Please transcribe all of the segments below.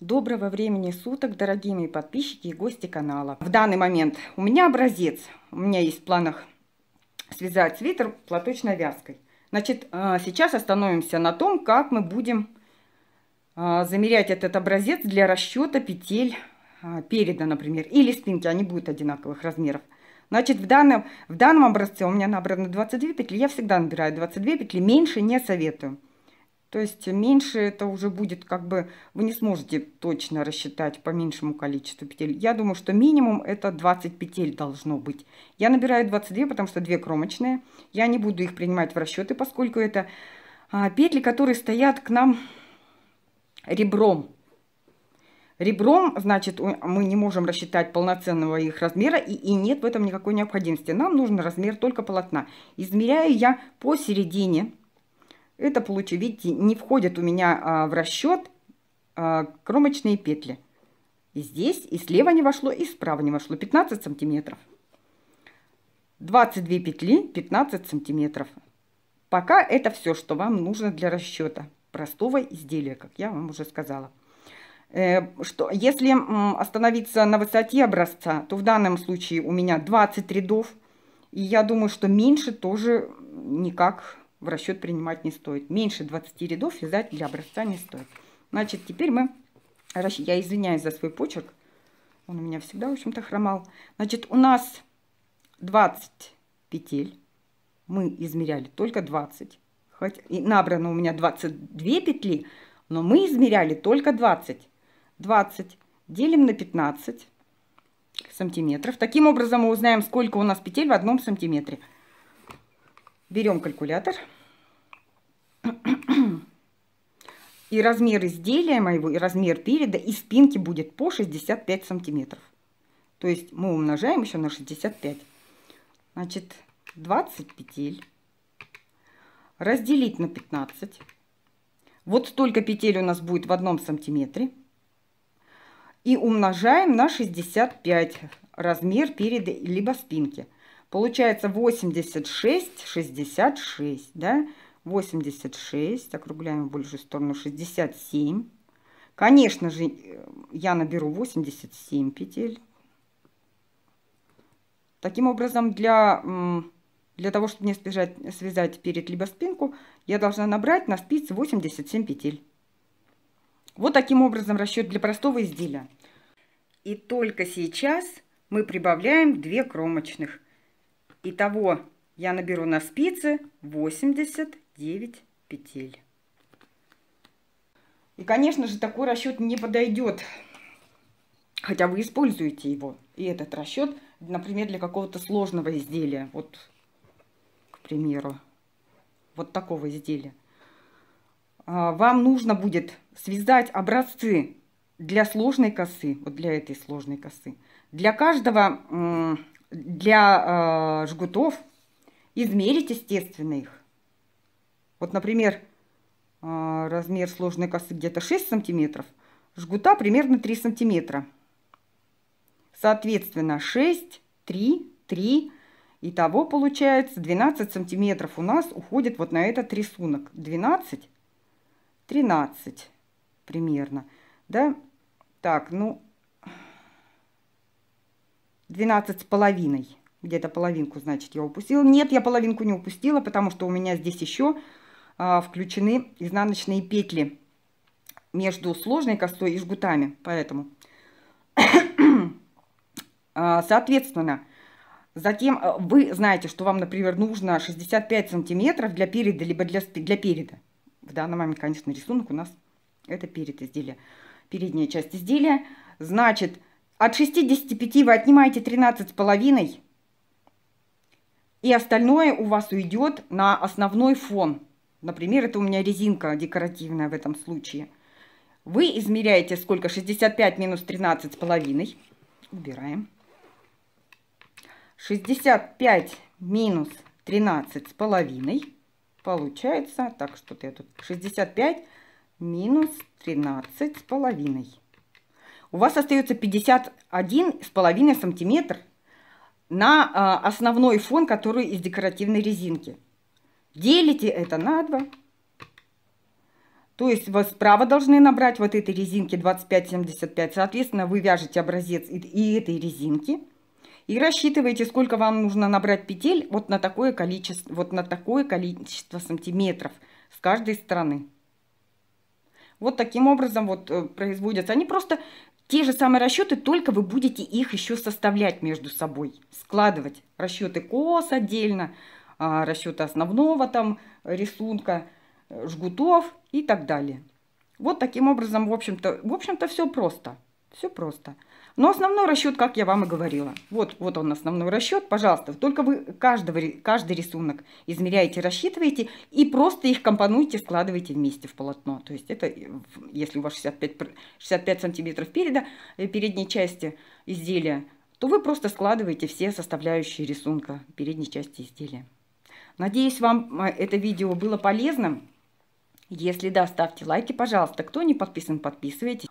Доброго времени суток, дорогие мои подписчики и гости канала. В данный момент у меня образец. У меня есть в планах связать свитер платочной вязкой. Значит, э, сейчас остановимся на том, как мы будем э, замерять этот образец для расчета петель э, переда, например, или спинки. Они будут одинаковых размеров. Значит, в данном, в данном образце у меня набрано 22 петли. Я всегда набираю 22 петли, меньше не советую. То есть меньше это уже будет как бы... Вы не сможете точно рассчитать по меньшему количеству петель. Я думаю, что минимум это 20 петель должно быть. Я набираю 22, потому что 2 кромочные. Я не буду их принимать в расчеты, поскольку это а, петли, которые стоят к нам ребром. Ребром, значит, мы не можем рассчитать полноценного их размера, и, и нет в этом никакой необходимости. Нам нужен размер только полотна. Измеряю я посередине это, получу, видите, не входят у меня а, в расчет а, кромочные петли. И здесь и слева не вошло, и справа не вошло. 15 сантиметров. 22 петли 15 сантиметров. Пока это все, что вам нужно для расчета простого изделия, как я вам уже сказала. Э, что, если остановиться на высоте образца, то в данном случае у меня 20 рядов. И я думаю, что меньше тоже никак в расчет принимать не стоит. Меньше 20 рядов вязать для образца не стоит. Значит, теперь мы... Я извиняюсь за свой почерк. Он у меня всегда, в общем-то, хромал. Значит, у нас 20 петель. Мы измеряли только 20. Хоть и набрано у меня 22 петли, но мы измеряли только 20. 20 делим на 15 сантиметров. Таким образом мы узнаем, сколько у нас петель в одном сантиметре. Берем калькулятор. И размер изделия моего, и размер переда, и спинки будет по 65 сантиметров. То есть мы умножаем еще на 65. Значит, 20 петель разделить на 15. Вот столько петель у нас будет в одном сантиметре. И умножаем на 65 размер переда либо спинки. Получается 86, 66, да? 86, округляем в большую сторону, 67. Конечно же, я наберу 87 петель. Таким образом, для, для того, чтобы не спешать связать перед либо спинку, я должна набрать на спице 87 петель. Вот таким образом расчет для простого изделия. И только сейчас мы прибавляем 2 кромочных. Итого я наберу на спицы 89 петель. И, конечно же, такой расчет не подойдет, хотя вы используете его. И этот расчет, например, для какого-то сложного изделия. Вот, к примеру, вот такого изделия. А, вам нужно будет связать образцы для сложной косы, вот для этой сложной косы. Для каждого для э, жгутов измерить, естественно, их. Вот, например, э, размер сложной косы где-то 6 сантиметров, жгута примерно 3 сантиметра. Соответственно, 6, 3, 3. Итого получается 12 сантиметров у нас уходит вот на этот рисунок. 12, 13 примерно. Да? Так, ну, 12 с половиной. Где-то половинку, значит, я упустила. Нет, я половинку не упустила, потому что у меня здесь еще а, включены изнаночные петли между сложной косой и жгутами. Поэтому, а, соответственно, затем а, вы знаете, что вам, например, нужно 65 сантиметров для переда, либо для, для переда. В данном момент, конечно, рисунок у нас это перед изделия передняя часть изделия. Значит, от 65 вы отнимаете с половиной, и остальное у вас уйдет на основной фон. Например, это у меня резинка декоративная в этом случае. Вы измеряете сколько? 65 минус с половиной. Убираем. 65 минус с половиной. получается, так что-то я тут, 65 минус с половиной у вас остается 51,5 сантиметр на а, основной фон, который из декоративной резинки. Делите это на 2. То есть вы справа должны набрать вот этой резинки 25-75. Соответственно, вы вяжете образец и этой резинки. И рассчитываете, сколько вам нужно набрать петель вот на такое количество, вот на такое количество сантиметров с каждой стороны. Вот таким образом вот э, производятся. Они просто те же самые расчеты, только вы будете их еще составлять между собой, складывать расчеты кос отдельно, а, расчеты основного там рисунка, жгутов и так далее. Вот таким образом, в общем-то, в общем-то все просто. Все просто. Но основной расчет, как я вам и говорила. Вот, вот он основной расчет. Пожалуйста, только вы каждого, каждый рисунок измеряете, рассчитываете и просто их компонуете, складываете вместе в полотно. То есть это, э, если у вас 65, 65 сантиметров переда, э, передней части изделия, то вы просто складываете все составляющие рисунка передней части изделия. Надеюсь, вам э, это видео было полезным. Если да, ставьте лайки, пожалуйста. Кто не подписан, подписывайтесь.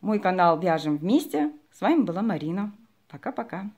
Мой канал «Вяжем вместе». С вами была Марина. Пока-пока.